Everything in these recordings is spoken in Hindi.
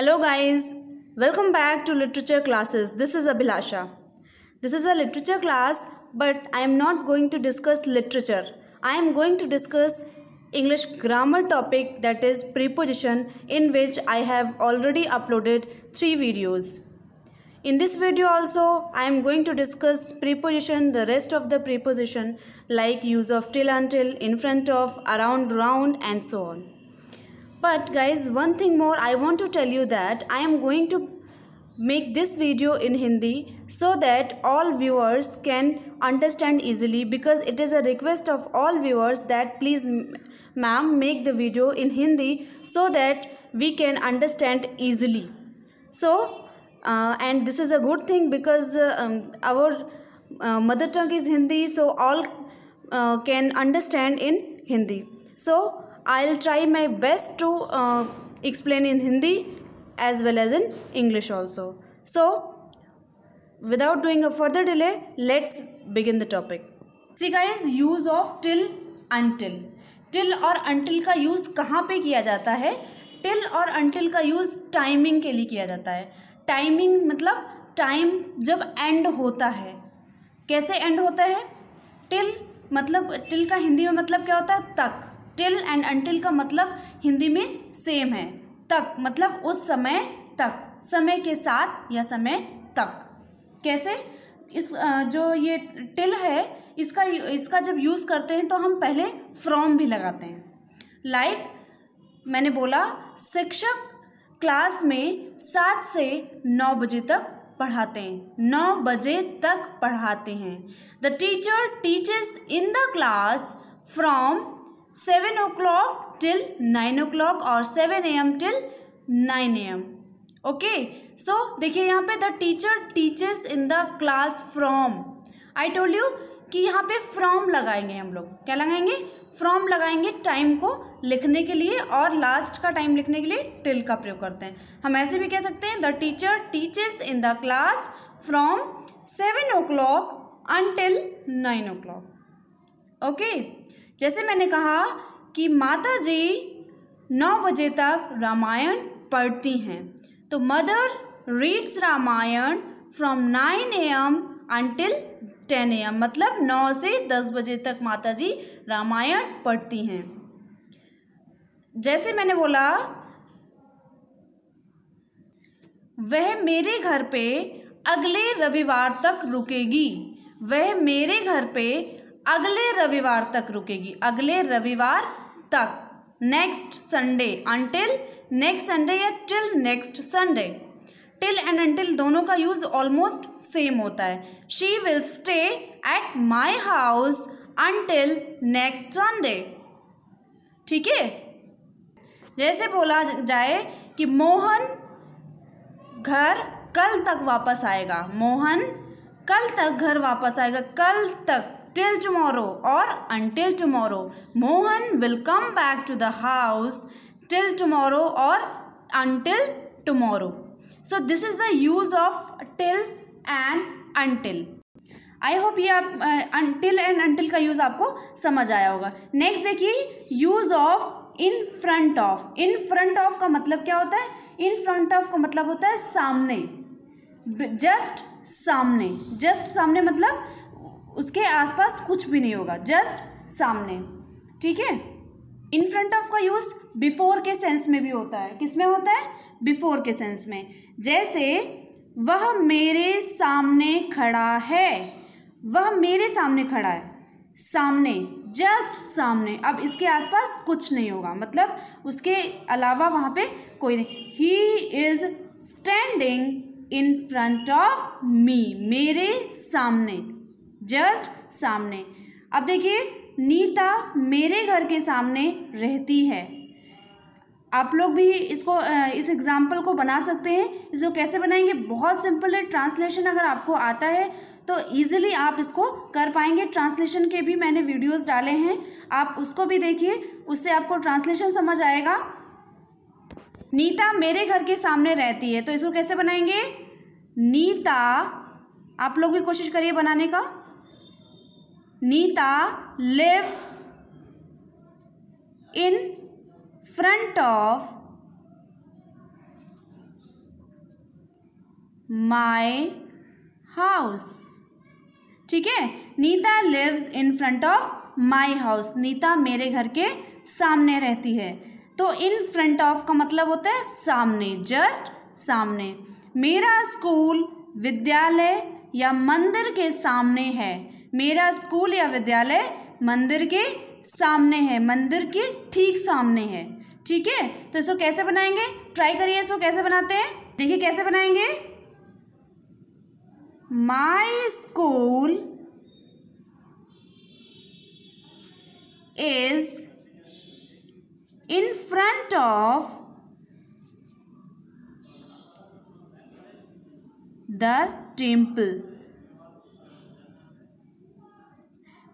Hello guys, welcome back to literature classes. This is Abhilasha. This is a literature class but I am not going to discuss literature. I am going to discuss English grammar topic that is preposition in which I have already uploaded 3 videos. In this video also I am going to discuss preposition the rest of the preposition like use of till until in front of around round and so on but guys one thing more i want to tell you that i am going to make this video in hindi so that all viewers can understand easily because it is a request of all viewers that please ma'am make the video in hindi so that we can understand easily so uh, and this is a good thing because uh, um, our uh, mother tongue is hindi so all uh, can understand in hindi so I will try my best to explain in Hindi as well as in English also so without doing further delay let's begin the the topic. सीखा is use of till until till और अनटिल का यूज़ कहाँ पे किया जाता है टिल और अनटिल का यूज़ टाइमिंग के लिए किया जाता है टाइमिंग मतलब टाइम जब एंड होता है कैसे एंड होता है टिल मतलब टिल का हिंदी में मतलब क्या होता है तक टिल एंड अनटिल का मतलब हिंदी में सेम है तक मतलब उस समय तक समय के साथ या समय तक कैसे इस जो ये टिल है इसका इसका जब यूज़ करते हैं तो हम पहले फ्रॉम भी लगाते हैं लाइक like, मैंने बोला शिक्षक क्लास में सात से नौ बजे तक पढ़ाते हैं नौ बजे तक पढ़ाते हैं the teacher teaches in the class from seven o'clock till nine o'clock और seven A M till nine A M okay so देखिए यहाँ पे the teacher teaches in the class from I told you कि यहाँ पे फ्रॉम लगाएंगे हम लोग क्या लगाएंगे फ्रॉम लगाएंगे टाइम को लिखने के लिए और लास्ट का टाइम लिखने के लिए टिल का प्रयोग करते हैं हम ऐसे भी कह सकते हैं the teacher teaches in the class from seven o'clock until nine o'clock okay जैसे मैंने कहा कि माता जी नौ बजे तक रामायण पढ़ती हैं तो mother reads Ramayana from nine A M until ten A M मतलब नौ से दस बजे तक माता जी रामायण पढ़ती हैं जैसे मैंने बोला वह मेरे घर पे अगले रविवार तक रुकेगी वह मेरे घर पे अगले रविवार तक रुकेगी अगले रविवार तक next Sunday until next Sunday या till next Sunday till and until दोनों का यूज ऑलमोस्ट सेम होता है she will stay at my house until next Sunday ठीक है जैसे बोला जाए कि मोहन घर कल तक वापस आएगा मोहन कल तक घर वापस आएगा कल तक टिल टुमारो और until tomorrow Mohan will come back to the house till tomorrow और until tomorrow so this is the use of till and until I hope ये अनटिल एंड अनटिल का यूज आपको समझ आया होगा नेक्स्ट देखिए use of in front of in front of का मतलब क्या होता है इन फ्रंट ऑफ का मतलब होता है सामने जस्ट सामने जस्ट सामने मतलब उसके आसपास कुछ भी नहीं होगा जस्ट सामने ठीक है इन फ्रंट ऑफ का यूज़ बिफोर के सेंस में भी होता है किस में होता है बिफोर के सेंस में जैसे वह मेरे सामने खड़ा है वह मेरे सामने खड़ा है सामने जस्ट सामने अब इसके आसपास कुछ नहीं होगा मतलब उसके अलावा वहाँ पे कोई नहीं he is standing in front of me मेरे सामने जस्ट सामने अब देखिए नीता मेरे घर के सामने रहती है आप लोग भी इसको इस एग्ज़ाम्पल को बना सकते हैं इसको कैसे बनाएंगे बहुत सिंपल है ट्रांसलेशन अगर आपको आता है तो ईजिली आप इसको कर पाएंगे ट्रांसलेशन के भी मैंने वीडियोस डाले हैं आप उसको भी देखिए उससे आपको ट्रांसलेशन समझ आएगा नीता मेरे घर के सामने रहती है तो इसको कैसे बनाएंगे नीता आप लोग भी कोशिश करिए बनाने का Nita lives in front of my house ठीक है Nita lives in front of my house Nita मेरे घर के सामने रहती है तो इन फ्रंट ऑफ का मतलब होता है सामने जस्ट सामने मेरा स्कूल विद्यालय या मंदिर के सामने है मेरा स्कूल या विद्यालय मंदिर के सामने है मंदिर के ठीक सामने है ठीक है तो इसको कैसे बनाएंगे ट्राई करिए इसको कैसे बनाते हैं देखिए कैसे बनाएंगे my school is in front of the temple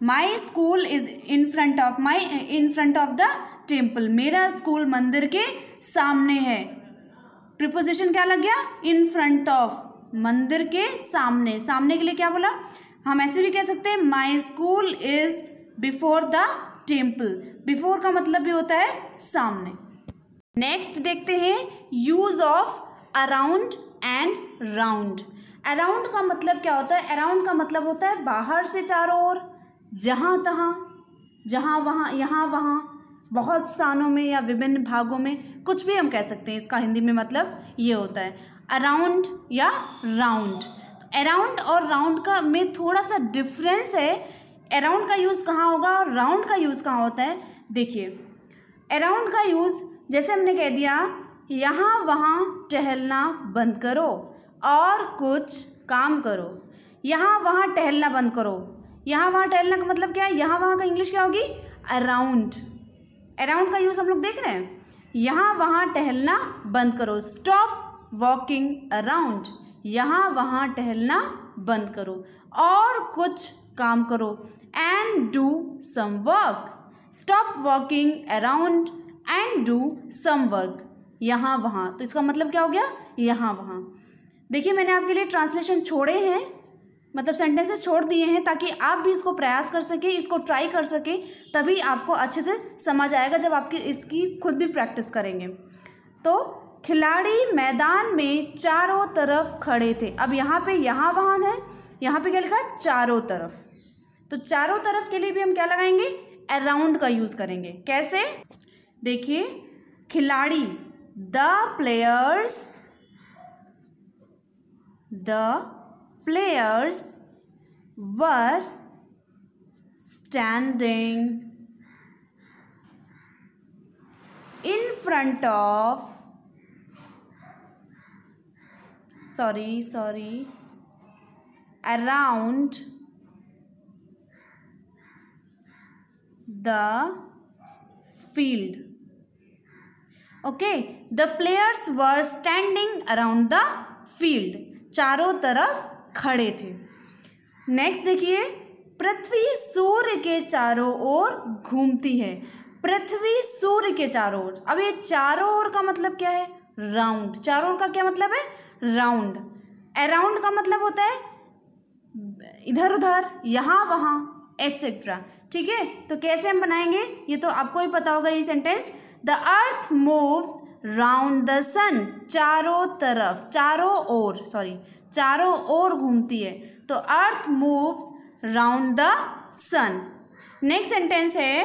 my school is in front of my in front of the temple मेरा स्कूल मंदिर के सामने है प्रिपोजिशन क्या लग गया इन फ्रंट ऑफ मंदिर के सामने सामने के लिए क्या बोला हम ऐसे भी कह सकते हैं my school is before the temple before का मतलब भी होता है सामने नेक्स्ट देखते हैं use of around and round around का मतलब क्या होता है अराउंड का मतलब होता है बाहर से चारों ओर जहाँ तहाँ जहाँ वहाँ यहाँ वहाँ बहुत स्थानों में या विभिन्न भागों में कुछ भी हम कह सकते हैं इसका हिंदी में मतलब ये होता है अराउंड या राउंड अराउंड और राउंड का में थोड़ा सा डिफरेंस है अराउंड का यूज़ कहाँ होगा और राउंड का यूज़ कहाँ होता है देखिए अराउंड का यूज़ जैसे हमने कह दिया यहाँ वहाँ टहलना बंद करो और कुछ काम करो यहाँ वहाँ टहलना बंद करो यहाँ वहाँ टहलना का मतलब क्या है यहाँ वहाँ का इंग्लिश क्या होगी अराउंड अराउंड का यूज़ हम लोग देख रहे हैं यहाँ वहाँ टहलना बंद करो स्टॉप वॉकिंग अराउंड यहाँ वहाँ टहलना बंद करो और कुछ काम करो and do some work stop walking around and do some work यहाँ वहाँ तो इसका मतलब क्या हो गया यहाँ वहाँ देखिए मैंने आपके लिए ट्रांसलेशन छोड़े हैं मतलब सेंटेंसेस छोड़ दिए हैं ताकि आप भी इसको प्रयास कर सकें इसको ट्राई कर सकें तभी आपको अच्छे से समझ आएगा जब आपकी इसकी खुद भी प्रैक्टिस करेंगे तो खिलाड़ी मैदान में चारों तरफ खड़े थे अब यहाँ पे यहाँ वाहन है यहाँ पे क्या लिखा है चारों तरफ तो चारों तरफ के लिए भी हम क्या लगाएंगे अराउंड का यूज़ करेंगे कैसे देखिए खिलाड़ी द प्लेयर्स द players were standing in front of sorry sorry around the field okay the players were standing around the field चारों तरफ खड़े थे नेक्स्ट देखिए पृथ्वी सूर्य के चारों ओर घूमती है पृथ्वी सूर्य के चारों ओर अब ये चारों ओर का मतलब क्या है राउंड चारों ओर का क्या मतलब है राउंड अराउंड का मतलब होता है इधर उधर यहाँ वहाँ एटसेट्रा ठीक है तो कैसे हम बनाएंगे ये तो आपको ही पता होगा ये sentence the earth moves round the sun चारों तरफ चारों ओर सॉरी चारों ओर घूमती है तो earth moves round the sun next sentence है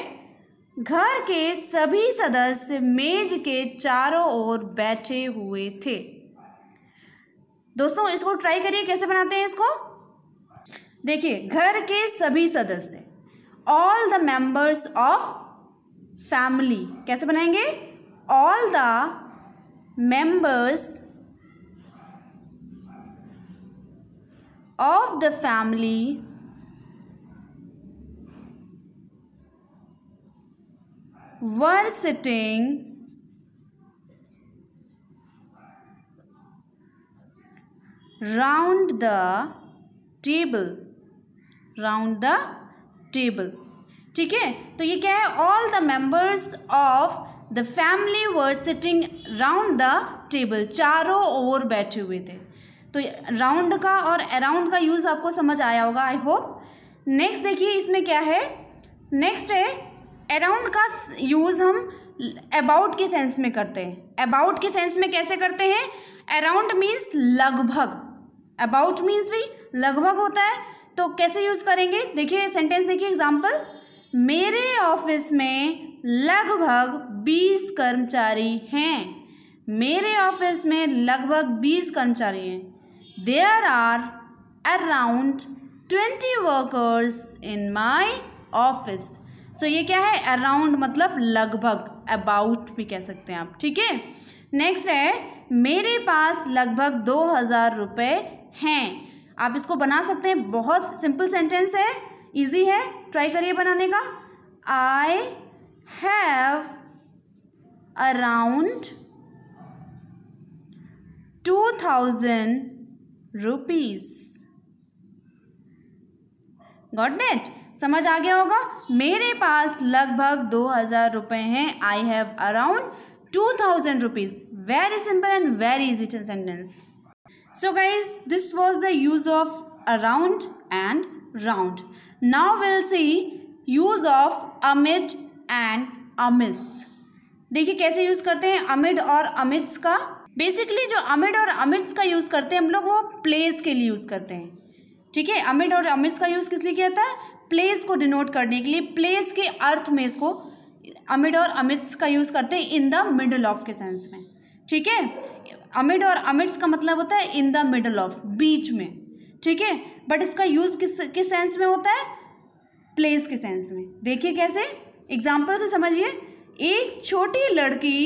घर के सभी सदस्य मेज के चारों ओर बैठे हुए थे दोस्तों इसको ट्राई करिए कैसे बनाते हैं इसको देखिए घर के सभी सदस्य all the members of family कैसे बनाएंगे all the members of the family were sitting round the table round the table ठीक है तो ये क्या है all the members of the family were sitting round the table चारों ओर बैठे हुए थे तो राउंड का और अराउंड का यूज़ आपको समझ आया होगा आई होप नेक्स्ट देखिए इसमें क्या है नेक्स्ट है अराउंड का यूज़ हम अबाउट के सेंस में करते हैं अबाउट के सेंस में कैसे करते हैं अराउंड मीन्स लगभग अबाउट मीन्स भी लगभग होता है तो कैसे यूज़ करेंगे देखिए सेंटेंस देखिए एग्जाम्पल मेरे ऑफिस में लगभग बीस कर्मचारी हैं मेरे ऑफिस में लगभग बीस कर्मचारी हैं There are around 20 workers in my office. So so, ये क्या है अराउंड मतलब लगभग अबाउट भी कह सकते हैं आप ठीक है नेक्स्ट है मेरे पास लगभग दो हज़ार रुपये हैं आप इसको बना सकते हैं बहुत सिंपल सेंटेंस है ईजी है ट्राई करिए बनाने का I have around two thousand rupees got that समझ आ गया होगा मेरे पास लगभग दो हज़ार रुपए हैं I have around two thousand rupees very simple and very easy sentence so guys this was the use of around and round now will see use of amid and amidst देखिए कैसे यूज़ करते हैं अमिड और अमिट्स का बेसिकली जो अमिड और अमिट्स का यूज़ करते हैं हम लोग वो प्लेस के लिए यूज़ करते हैं ठीक है अमिड और अमिट्स का यूज़ किस लिए किया जाता है प्लेस को डिनोट करने के लिए प्लेस के अर्थ में इसको अमिड और अमिट्स का यूज़ करते हैं इन द मिडल ऑफ के सेंस में ठीक है अमिड और अमिट्स का मतलब होता है इन द मिडल ऑफ बीच में ठीक है बट इसका यूज़ किस किस सेंस में होता है प्लेस के सेंस में देखिए कैसे एग्जाम्पल से समझिए एक छोटी लड़की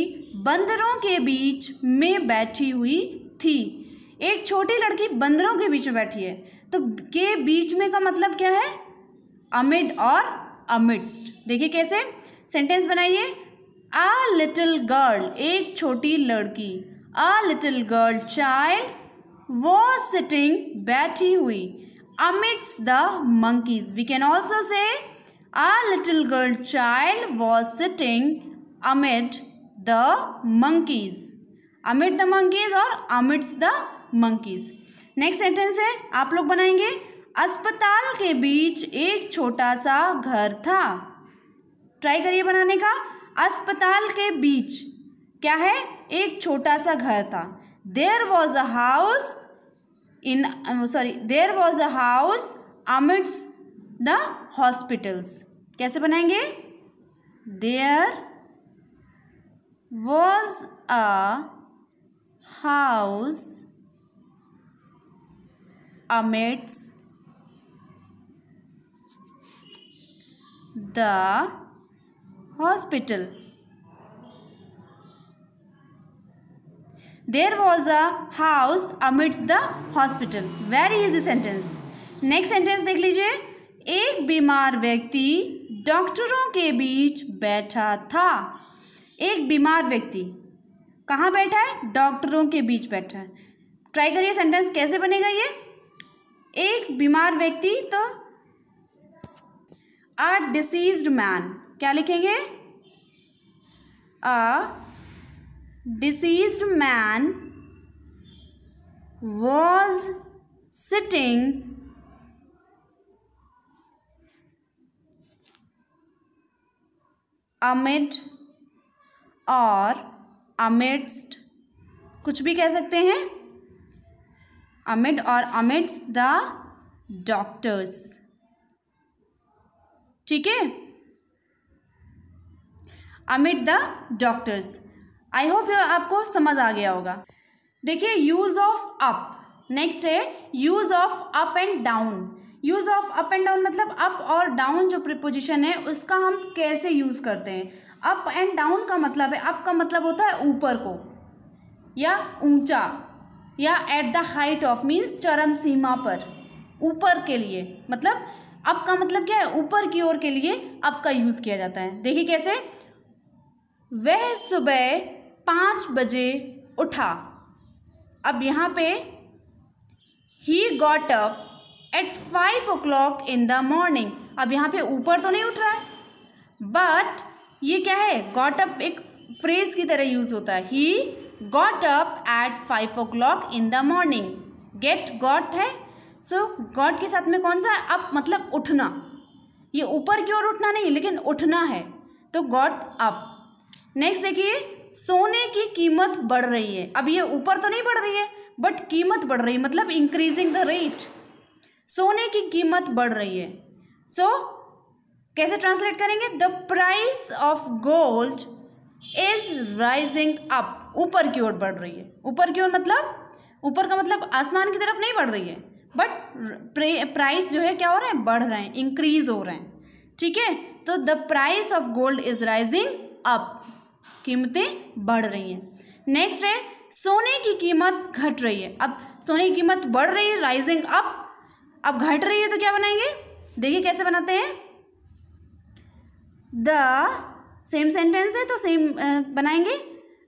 बंदरों के बीच में बैठी हुई थी एक छोटी लड़की बंदरों के बीच में बैठी है तो के बीच में का मतलब क्या है अमिड और अमिट्स देखिए कैसे सेंटेंस बनाइए अ लिटिल गर्ल एक छोटी लड़की अ लिटिल गर्ल चाइल्ड वो सिटिंग बैठी हुई amidst the monkeys we can also say a little girl child was sitting amid the monkeys amid the monkeys और amidst the monkeys next sentence है आप लोग बनाएंगे अस्पताल के बीच एक छोटा सा घर था ट्राई करिए बनाने का अस्पताल के बीच क्या है एक छोटा सा घर था there was a house in sorry there was a house amidst the hospitals कैसे बनाएंगे there was a house amidst the hospital. There was a house amidst the hospital. Very easy sentence. next sentence dekh lijiye एक बीमार व्यक्ति डॉक्टरों के बीच बैठा था एक बीमार व्यक्ति कहाँ बैठा है डॉक्टरों के बीच बैठा है ट्राई करिए सेंटेंस कैसे बनेगा ये एक बीमार व्यक्ति तो अ डिसीज मैन क्या लिखेंगे a diseased man was sitting amid और अमिट्स्ट कुछ भी कह सकते हैं अमिड और अमिट्स द डॉक्टर्स ठीक है अमिट द डॉक्टर्स आई होप आपको समझ आ गया होगा देखिए यूज ऑफ अप नेक्स्ट है use of up and down use of up and down मतलब अप और डाउन जो प्रिपोजिशन है उसका हम कैसे यूज करते हैं अप एंड डाउन का मतलब है अप का मतलब होता है ऊपर को या ऊंचा या at the height of means चरम सीमा पर ऊपर के लिए मतलब अप का मतलब क्या है ऊपर की ओर के लिए अप का यूज़ किया जाता है देखिए कैसे वह सुबह पाँच बजे उठा अब यहाँ पे he got up at five o'clock in the morning अब यहाँ पे ऊपर तो नहीं उठ रहा है बट ये क्या है गॉट अप एक फ्रेज की तरह यूज होता है he got up at five o'clock in the morning get got है सो so, गॉड के साथ में कौन सा अप मतलब उठना ये ऊपर की ओर उठना नहीं लेकिन उठना है तो गॉट अप नेक्स्ट देखिए सोने की कीमत बढ़ रही है अब ये ऊपर तो नहीं बढ़ रही है बट कीमत बढ़ रही है मतलब इंक्रीजिंग द रेट सोने की कीमत बढ़ रही है सो so, कैसे ट्रांसलेट करेंगे the price of gold is rising up ऊपर की ओर बढ़ रही है ऊपर की ओर मतलब ऊपर का मतलब आसमान की तरफ नहीं बढ़ रही है बट प्राइस जो है क्या हो रहे हैं बढ़ रहे हैं इंक्रीज हो रहे हैं ठीक है तो the price of gold is rising up कीमतें बढ़ रही हैं नेक्स्ट है सोने की कीमत घट रही है अब सोने की कीमत बढ़ रही है राइजिंग अप अब घट रही है तो क्या बनाएंगे देखिए कैसे बनाते हैं द सेम सेंटेंस है तो सेम बनाएंगे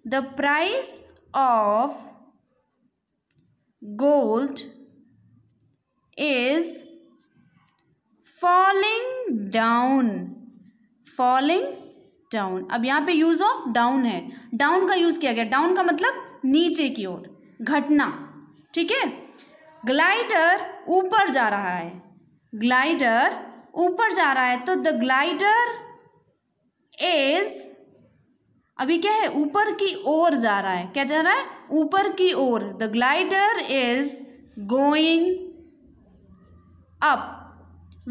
the price of gold is falling down falling down अब यहां पे यूज ऑफ डाउन है डाउन का यूज किया गया डाउन का मतलब नीचे की ओर घटना ठीक है ग्लाइडर ऊपर जा रहा है ग्लाइडर ऊपर जा रहा है तो द ग्लाइडर इज अभी क्या है ऊपर की ओर जा रहा है क्या जा रहा है ऊपर की ओर the glider is going up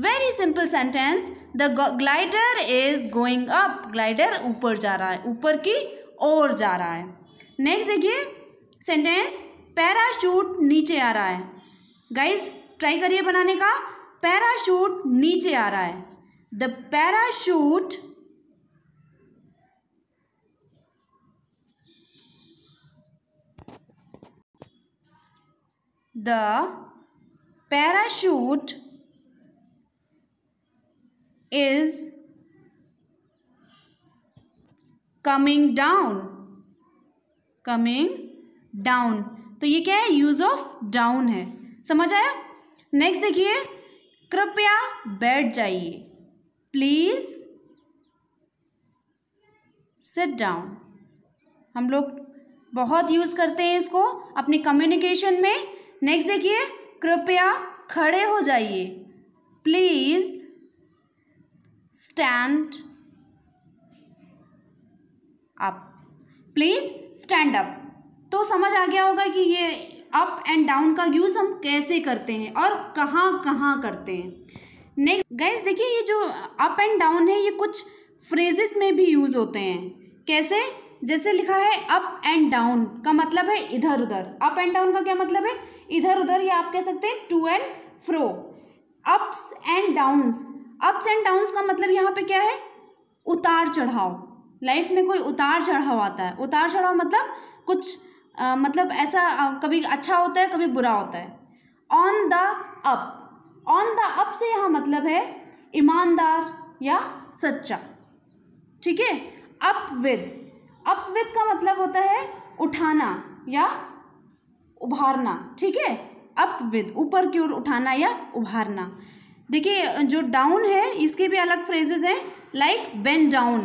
very simple sentence the glider is going up glider ऊपर जा रहा है ऊपर की ओर जा रहा है नेक्स्ट देखिए सेंटेंस पैराशूट नीचे आ रहा है गाइस ट्राई करिए बनाने का पैराशूट नीचे आ रहा है the parachute The parachute is coming down. Coming down. तो ये क्या है यूज ऑफ डाउन है समझ आया नेक्स्ट देखिए कृपया बैठ जाइए प्लीज sit डाउन हम लोग बहुत यूज करते हैं इसको अपने कम्युनिकेशन में नेक्स्ट देखिए कृपया खड़े हो जाइए please stand up please stand up तो समझ आ गया होगा कि ये अप एंड डाउन का यूज़ हम कैसे करते हैं और कहाँ कहाँ करते हैं नेक्स्ट गैस देखिए ये जो अप एंड डाउन है ये कुछ फ्रेजेस में भी यूज़ होते हैं कैसे जैसे लिखा है अप एंड डाउन का मतलब है इधर उधर अप एंड डाउन का क्या मतलब है इधर उधर या आप कह सकते हैं to and fro ups and downs ups and downs का मतलब यहाँ पे क्या है उतार चढ़ाव लाइफ में कोई उतार चढ़ाव आता है उतार चढ़ाव मतलब कुछ आ, मतलब ऐसा आ, कभी अच्छा होता है कभी बुरा होता है on the up on the up से यहाँ मतलब है ईमानदार या सच्चा ठीक है अप विद अप विद का मतलब होता है उठाना या उभारना ठीक है अप विद ऊपर की ओर उठाना या उभारना देखिए जो डाउन है इसके भी अलग फ्रेजेज हैं like bend down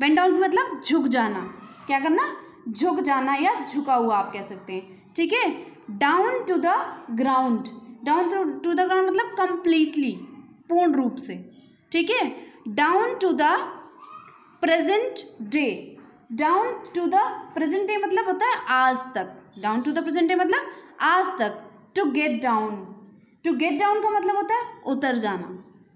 bend down मतलब झुक जाना क्या करना झुक जाना या झुका हुआ आप कह सकते हैं ठीक है down to the ground down to the ground मतलब कंप्लीटली पूर्ण रूप से ठीक है down to the present day down to the present day मतलब होता है आज तक down to the present day मतलब आज तक to get down to get down का मतलब होता है उतर जाना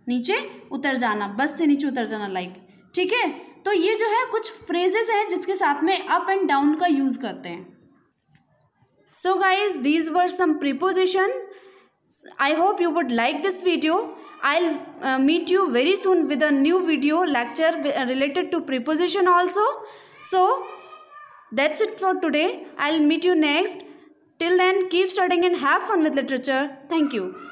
नीचे उतर जाना बस से नीचे उतर जाना लाइक ठीक है तो ये जो है कुछ फ्रेजेस हैं जिसके साथ में अप एंड डाउन का यूज करते हैं so guys these were some preposition I hope you would like this video I meet you very soon with a new video lecture related to preposition also so That's it for today. I'll meet you next. Till then, keep studying and have fun with literature. Thank you.